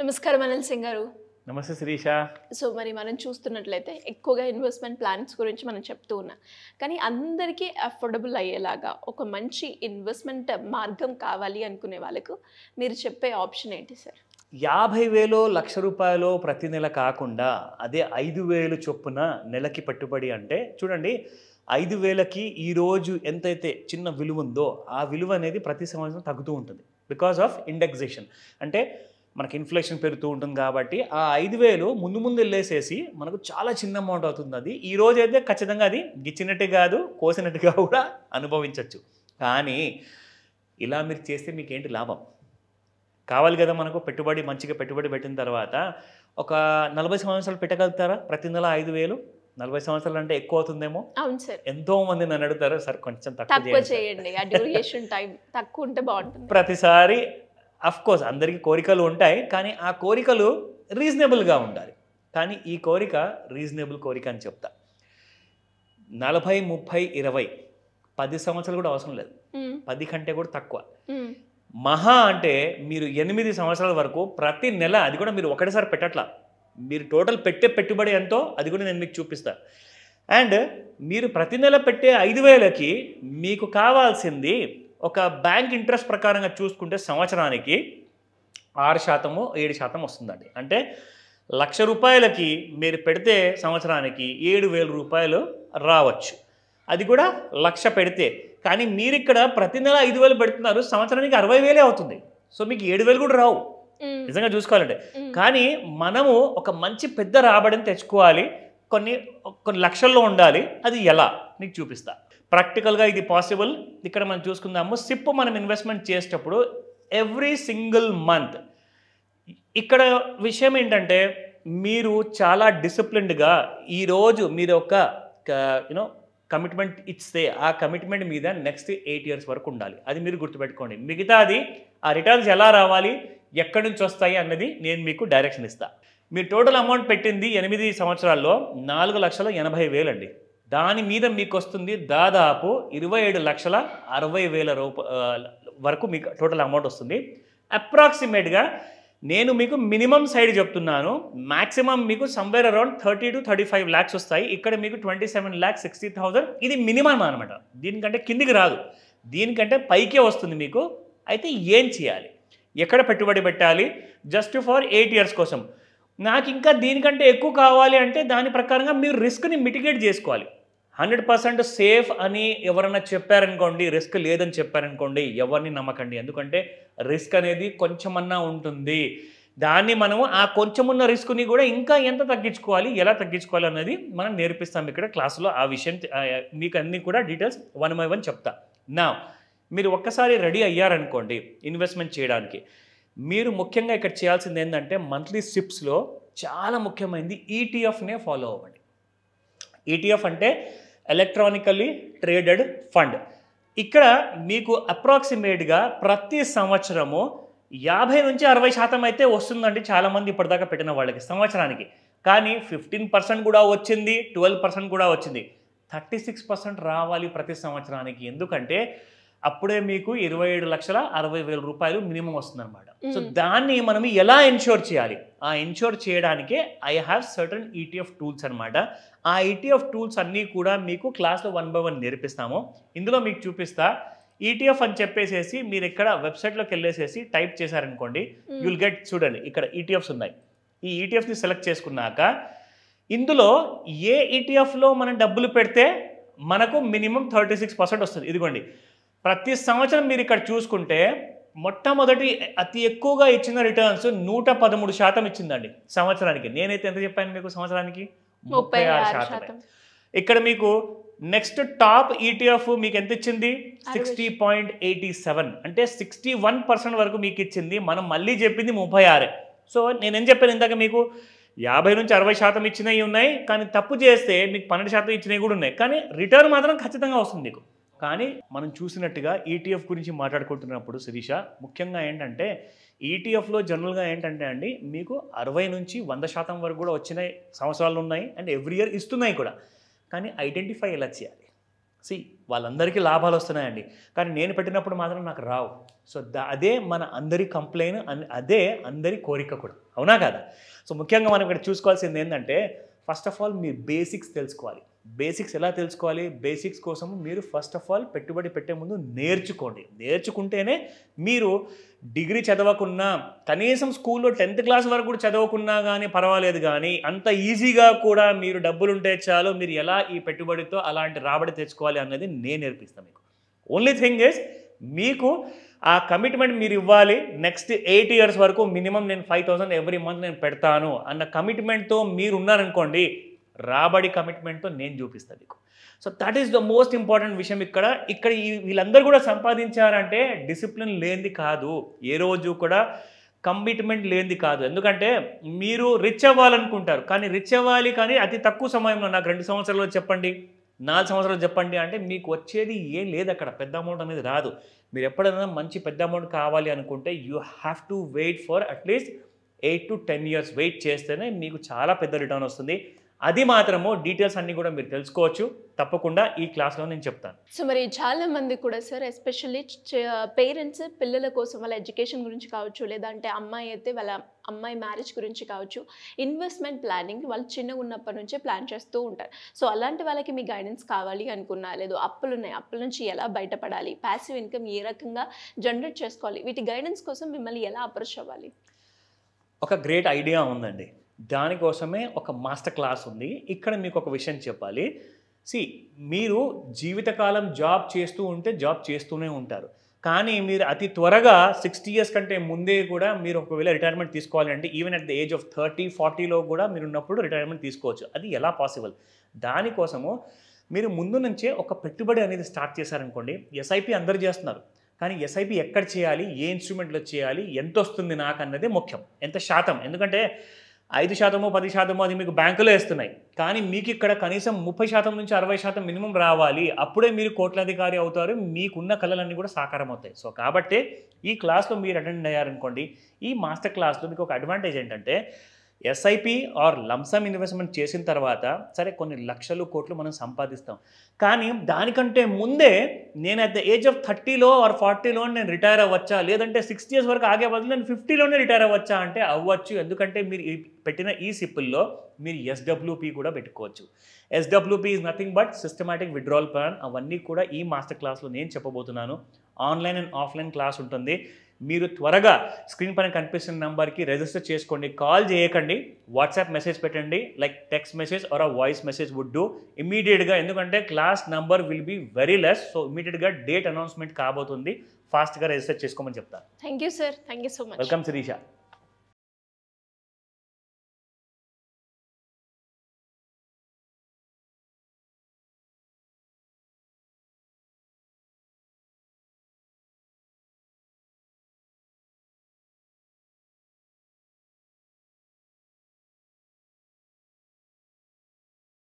నమస్కారం అనిల్ సింగ్ గారు నమస్తే శిరీష సో మరి మనం చూస్తున్నట్లయితే ఎక్కువగా ఇన్వెస్ట్మెంట్ ప్లాన్స్ గురించి మనం చెప్తూ ఉన్నాం కానీ అందరికీ అఫోర్డబుల్ అయ్యేలాగా ఒక మంచి ఇన్వెస్ట్మెంట్ మార్గం కావాలి అనుకునే వాళ్ళకు మీరు చెప్పే ఆప్షన్ ఏంటి సార్ యాభై వేలో లక్ష రూపాయలు ప్రతి నెల కాకుండా అదే ఐదు వేలు చొప్పున నెలకి పెట్టుబడి అంటే చూడండి ఐదు వేలకి ఈరోజు ఎంతైతే చిన్న విలువ ఉందో ఆ విలువ అనేది ప్రతి సంవత్సరం తగ్గుతూ ఉంటుంది బికాస్ ఆఫ్ ఇండెక్సేషన్ అంటే మనకి ఇన్ఫ్లేషన్ పెరుగుతూ ఉంటుంది కాబట్టి ఆ ఐదు వేలు ముందు ముందు వెళ్ళేసేసి మనకు చాలా చిన్న అమౌంట్ అవుతుంది అది ఈ రోజు అయితే ఖచ్చితంగా అది గిచ్చినట్టు కాదు కోసినట్టుగా కూడా అనుభవించవచ్చు కానీ ఇలా మీరు చేస్తే మీకు ఏంటి లాభం కావాలి కదా మనకు పెట్టుబడి మంచిగా పెట్టుబడి పెట్టిన తర్వాత ఒక నలభై సంవత్సరాలు పెట్టగలుగుతారా ప్రతి నెల ఐదు వేలు నలభై సంవత్సరాలు అంటే ఎక్కువ అవుతుందేమో అవును సార్ ఎంతో మంది నన్ను అడుగుతారు సార్ కొంచెం తక్కువ చేయండి ప్రతిసారి కోర్స్ అందరికీ కోరికలు ఉంటాయి కానీ ఆ కోరికలు రీజనబుల్గా ఉండాలి కానీ ఈ కోరిక రీజనబుల్ కోరిక అని చెప్తా నలభై ముప్పై ఇరవై పది సంవత్సరాలు కూడా అవసరం లేదు hmm. పది కంటే కూడా తక్కువ hmm. మహా అంటే మీరు ఎనిమిది సంవత్సరాల వరకు ప్రతి నెల అది కూడా మీరు ఒకటేసారి పెట్టట్లా మీరు టోటల్ పెట్టే పెట్టుబడి ఎంతో అది కూడా నేను మీకు చూపిస్తాను అండ్ మీరు ప్రతి నెల పెట్టే ఐదు వేలకి మీకు కావాల్సింది ఒక బ్యాంక్ ఇంట్రెస్ట్ ప్రకారంగా చూసుకుంటే సంవత్సరానికి ఆరు శాతము ఏడు శాతం వస్తుందండి అంటే లక్ష రూపాయలకి మీరు పెడితే సంవత్సరానికి ఏడు వేల రూపాయలు రావచ్చు అది కూడా లక్ష పెడితే కానీ మీరు ఇక్కడ ప్రతి నెల ఐదు వేలు పెడుతున్నారు సంవత్సరానికి అరవై వేలే అవుతుంది సో మీకు ఏడు వేలు కూడా రావు నిజంగా చూసుకోవాలంటే కానీ మనము ఒక మంచి పెద్ద రాబడిని తెచ్చుకోవాలి కొన్ని కొన్ని లక్షల్లో ఉండాలి అది ఎలా నీకు చూపిస్తా ప్రాక్టికల్గా ఇది పాసిబుల్ ఇక్కడ మనం చూసుకుందాము సిప్ మనం ఇన్వెస్ట్మెంట్ చేసేటప్పుడు ఎవ్రీ సింగిల్ మంత్ ఇక్కడ విషయం ఏంటంటే మీరు చాలా డిసిప్లిన్డ్గా ఈరోజు మీరు ఒక యూనో కమిట్మెంట్ ఇస్తే ఆ కమిట్మెంట్ మీద నెక్స్ట్ ఎయిట్ ఇయర్స్ వరకు ఉండాలి అది మీరు గుర్తుపెట్టుకోండి మిగతాది ఆ రిటర్న్స్ ఎలా రావాలి ఎక్కడి నుంచి వస్తాయి అన్నది నేను మీకు డైరెక్షన్ ఇస్తాను మీరు టోటల్ అమౌంట్ పెట్టింది ఎనిమిది సంవత్సరాల్లో నాలుగు లక్షల ఎనభై వేలండి దాని మీద మీకు వస్తుంది దాదాపు ఇరవై ఏడు లక్షల అరవై వేల రూప వరకు మీకు టోటల్ అమౌంట్ వస్తుంది అప్రాక్సిమేట్గా నేను మీకు మినిమం సైడ్ చెప్తున్నాను మ్యాక్సిమం మీకు somewhere around thirty to thirty five lakhs వస్తాయి ఇక్కడ మీకు twenty seven lakhs sixty thousand ఇది మినిమం అనమాట దీనికంటే కిందికి రాదు దీనికంటే పైకే వస్తుంది మీకు అయితే ఏం చేయాలి ఎక్కడ పెట్టుబడి పెట్టాలి జస్ట్ ఫర్ ఎయిట్ ఇయర్స్ కోసం నాకు ఇంకా దీనికంటే ఎక్కువ కావాలి అంటే దాని ప్రకారంగా మీరు రిస్క్ని మిటిగేట్ చేసుకోవాలి హండ్రెడ్ పర్సెంట్ సేఫ్ అని ఎవరైనా చెప్పారనుకోండి రిస్క్ లేదని చెప్పారనుకోండి ఎవరిని నమ్మకండి ఎందుకంటే రిస్క్ అనేది కొంచెమన్నా ఉంటుంది దాన్ని మనము ఆ కొంచెం ఉన్న రిస్క్ని కూడా ఇంకా ఎంత తగ్గించుకోవాలి ఎలా తగ్గించుకోవాలి అనేది మనం నేర్పిస్తాం ఇక్కడ క్లాసులో ఆ విషయం మీకు అన్నీ కూడా డీటెయిల్స్ వన్ బై వన్ చెప్తా నా మీరు ఒక్కసారి రెడీ అయ్యారనుకోండి ఇన్వెస్ట్మెంట్ చేయడానికి మీరు ముఖ్యంగా ఇక్కడ చేయాల్సింది ఏంటంటే మంత్లీ సిప్స్లో చాలా ముఖ్యమైనది ఈటీఎఫ్నే e ఫాలో అవ్వండి ఈటీఎఫ్ e అంటే ఎలక్ట్రానికల్లీ ట్రేడెడ్ ఫండ్ ఇక్కడ మీకు అప్రాక్సిమేట్గా ప్రతి సంవత్సరము యాభై నుంచి అరవై శాతం అయితే వస్తుందండి చాలామంది ఇప్పటిదాకా పెట్టిన వాళ్ళకి సంవత్సరానికి కానీ ఫిఫ్టీన్ పర్సెంట్ కూడా వచ్చింది ట్వెల్వ్ పర్సెంట్ కూడా వచ్చింది థర్టీ సిక్స్ పర్సెంట్ రావాలి ప్రతి సంవత్సరానికి ఎందుకంటే అప్పుడే మీకు ఇరవై ఏడు లక్షల అరవై వేల రూపాయలు మినిమం వస్తుందన్నమాట సో దాన్ని మనం ఎలా ఇన్షూర్ చేయాలి ఆ ఇన్షూర్ చేయడానికి I have certain ETF tools అనమాట ఆ ఈటీఎఫ్ e టూల్స్ అన్నీ కూడా మీకు క్లాస్లో వన్ బై వన్ నేర్పిస్తాము ఇందులో మీకు చూపిస్తా ఈటీఎఫ్ e అని చెప్పేసేసి మీరు ఇక్కడ వెబ్సైట్లోకి వెళ్ళేసేసి టైప్ చేశారనుకోండి యుల్ గెట్ చూడండి ఇక్కడ ఈటీఎఫ్స్ e ఉన్నాయి ఈ ఈటీఎఫ్ని సెలెక్ట్ చేసుకున్నాక ఇందులో ఏ ఈటీఎఫ్లో మనం డబ్బులు పెడితే మనకు మినిమం థర్టీ సిక్స్ పర్సెంట్ వస్తుంది ఇదిగోండి ప్రతి సంవత్సరం మీరు ఇక్కడ చూసుకుంటే మొట్టమొదటి అతి ఎక్కువగా ఇచ్చిన రిటర్న్స్ నూట పదమూడు శాతం ఇచ్చిందండి సంవత్సరానికి నేనైతే ఎంత చెప్పాను మీకు సంవత్సరానికి ముప్పై ఆరు శాతం ఇక్కడ మీకు నెక్స్ట్ టాప్ ఈటీఎఫ్ మీకు ఎంత ఇచ్చింది సిక్స్టీ పాయింట్ ఎయిటీ సెవెన్ అంటే సిక్స్టీ వన్ పర్సెంట్ వరకు మీకు ఇచ్చింది మనం మళ్ళీ చెప్పింది ముప్పై ఆరే సో నేనేం చెప్పాను ఇందాక మీకు యాభై నుంచి అరవై శాతం ఇచ్చినవి ఉన్నాయి కానీ తప్పు చేస్తే మీకు పన్నెండు శాతం ఇచ్చినవి కూడా ఉన్నాయి కానీ రిటర్న్ మాత్రం ఖచ్చితంగా వస్తుంది మీకు కానీ మనం చూసినట్టుగా ఈటీఎఫ్ e గురించి మాట్లాడుకుంటున్నప్పుడు శిరీష ముఖ్యంగా ఏంటంటే ఈటీఎఫ్లో e జనరల్గా ఏంటంటే అండి మీకు అరవై నుంచి వంద శాతం వరకు కూడా వచ్చిన సంవత్సరాలు ఉన్నాయి అండ్ ఎవ్రీ ఇయర్ ఇస్తున్నాయి కూడా కానీ ఐడెంటిఫై ఎలా చేయాలి సి వాళ్ళందరికీ లాభాలు వస్తున్నాయండి కానీ నేను పెట్టినప్పుడు మాత్రం నాకు రావు సో అదే మన అందరి కంప్లైన్ అదే అందరి కోరిక కూడా అవునా కదా సో ముఖ్యంగా మనం ఇక్కడ చూసుకోవాల్సింది ఏంటంటే ఫస్ట్ ఆఫ్ ఆల్ మీ బేసిక్స్ తెలుసుకోవాలి బేసిక్స్ ఎలా తెలుసుకోవాలి బేసిక్స్ కోసం మీరు ఫస్ట్ ఆఫ్ ఆల్ పెట్టుబడి పెట్టే ముందు నేర్చుకోండి నేర్చుకుంటేనే మీరు డిగ్రీ చదవకున్నా కనీసం స్కూల్లో టెన్త్ క్లాస్ వరకు కూడా చదవకున్నా కానీ పర్వాలేదు కానీ అంత ఈజీగా కూడా మీరు డబ్బులు ఉంటే చాలు మీరు ఎలా ఈ పెట్టుబడితో అలాంటి రాబడి తెచ్చుకోవాలి అనేది నేను నేర్పిస్తాను మీకు ఓన్లీ థింగ్ ఇస్ మీకు ఆ కమిట్మెంట్ మీరు ఇవ్వాలి నెక్స్ట్ ఎయిట్ ఇయర్స్ వరకు మినిమం నేను ఫైవ్ థౌసండ్ ఎవ్రీ మంత్ నేను పెడతాను అన్న కమిట్మెంట్తో మీరు ఉన్నారనుకోండి రాబడి కమిట్మెంట్తో నేను చూపిస్తాను మీకు so that is the most important విషయం ఇక్కడ ఇక్కడ ఈ వీళ్ళందరూ కూడా సంపాదించారంటే డిసిప్లిన్ లేనిది కాదు ఏ రోజు కూడా కమిట్మెంట్ లేనిది కాదు ఎందుకంటే మీరు రిచ్ అవ్వాలనుకుంటారు కానీ రిచ్ అవ్వాలి కానీ అతి తక్కువ సమయంలో నాకు రెండు సంవత్సరాలు చెప్పండి నాలుగు సంవత్సరాలు చెప్పండి అంటే మీకు వచ్చేది ఏం లేదు అక్కడ పెద్ద అమౌంట్ అనేది రాదు మీరు ఎప్పుడైనా మంచి పెద్ద అమౌంట్ కావాలి అనుకుంటే you have to wait for at least eight to ten years wait చేస్తేనే మీకు చాలా పెద్ద రిటర్న్ వస్తుంది అది మాత్రము డీటెయిల్స్ అన్ని కూడా మీరు తెలుసుకోవచ్చు తప్పకుండా ఈ క్లాస్లో నేను చెప్తాను సో మరి చాలా మంది కూడా సార్ ఎస్పెషల్లీ పేరెంట్స్ పిల్లల కోసం వాళ్ళ ఎడ్యుకేషన్ గురించి కావచ్చు లేదంటే అమ్మాయి అయితే వాళ్ళ అమ్మాయి మ్యారేజ్ గురించి కావచ్చు ఇన్వెస్ట్మెంట్ ప్లానింగ్ వాళ్ళు చిన్నగా ఉన్నప్పటి నుంచే ప్లాన్ చేస్తూ ఉంటారు సో అలాంటి వాళ్ళకి మీ గైడెన్స్ కావాలి అనుకున్నా లేదు అప్పులు ఉన్నాయి అప్పుల నుంచి ఎలా బయటపడాలి ప్యాసివ్ ఇన్కమ్ ఏ రకంగా జనరేట్ చేసుకోవాలి వీటి గైడెన్స్ కోసం మిమ్మల్ని ఎలా అప్రోచ్ అవ్వాలి ఒక గ్రేట్ ఐడియా ఉందండి దానికోసమే ఒక మాస్టర్ క్లాస్ ఉంది ఇక్కడ మీకు ఒక విషయం చెప్పాలి సి మీరు జీవితకాలం జాబ్ చేస్తూ ఉంటే జాబ్ చేస్తూనే ఉంటారు కానీ మీరు అతి త్వరగా సిక్స్టీ ఇయర్స్ కంటే ముందే కూడా మీరు ఒకవేళ రిటైర్మెంట్ తీసుకోవాలంటే even at the age of thirty ఫార్టీలో కూడా మీరు ఉన్నప్పుడు రిటైర్మెంట్ తీసుకోవచ్చు అది ఎలా పాసిబుల్ దానికోసము మీరు ముందు నుంచే ఒక పెట్టుబడి అనేది స్టార్ట్ చేశారనుకోండి ఎస్ఐపి అందరు చేస్తున్నారు కానీ ఎస్ఐపి ఎక్కడ చేయాలి ఏ ఇన్స్ట్రుమెంట్లో చేయాలి ఎంత వస్తుంది నాకు అన్నదే ముఖ్యం ఎంత శాతం ఎందుకంటే ఐదు శాతమో పది శాతమో అది మీకు బ్యాంకులో వేస్తున్నాయి కానీ మీకు ఇక్కడ కనీసం ముప్పై శాతం నుంచి అరవై శాతం మినిమం రావాలి అప్పుడే మీరు కోట్లాధికారి అవుతారు మీకున్న కళలన్నీ కూడా సాకారం అవుతాయి సో కాబట్టి ఈ క్లాస్లో మీరు అటెండ్ అయ్యారనుకోండి ఈ మాస్టర్ క్లాస్లో మీకు ఒక అడ్వాంటేజ్ ఏంటంటే ఎస్ఐపి ఆర్ లంసమ్ ఇన్వెస్ట్మెంట్ చేసిన తర్వాత సరే కొన్ని లక్షలు కోట్లు మనం సంపాదిస్తాం కానీ దానికంటే ముందే నేను అట్ ద ఏజ్ ఆఫ్ థర్టీలో ఆర్ ఫార్టీలో నేను రిటైర్ అవ్వచ్చా లేదంటే సిక్స్టీ ఇయర్స్ వరకు ఆగే బదులు నేను ఫిఫ్టీలోనే రిటైర్ అవ్వచ్చా అంటే అవ్వచ్చు ఎందుకంటే మీరు పెట్టిన ఈ సిప్పుల్లో మీరు ఎస్డబ్ల్యూపీ కూడా పెట్టుకోవచ్చు SWP is nothing but systematic withdrawal plan అవన్నీ కూడా ఈ మాస్టర్ క్లాస్లో నేను చెప్పబోతున్నాను ఆన్లైన్ అండ్ ఆఫ్లైన్ క్లాస్ ఉంటుంది మీరు త్వరగా స్క్రీన్ పైన కనిపిస్తున్న నెంబర్కి రిజిస్టర్ చేసుకోండి కాల్ చేయకండి వాట్సాప్ మెసేజ్ పెట్టండి like text message or a voice message would do ఇమీడియట్గా ఎందుకంటే class number will be very less so ఇమీడియట్గా డేట్ అనౌన్స్మెంట్ కాబోతుంది ఫాస్ట్గా రిజిస్టర్ చేసుకోమని చెప్తాను thank you sir thank you so much welcome Sirisha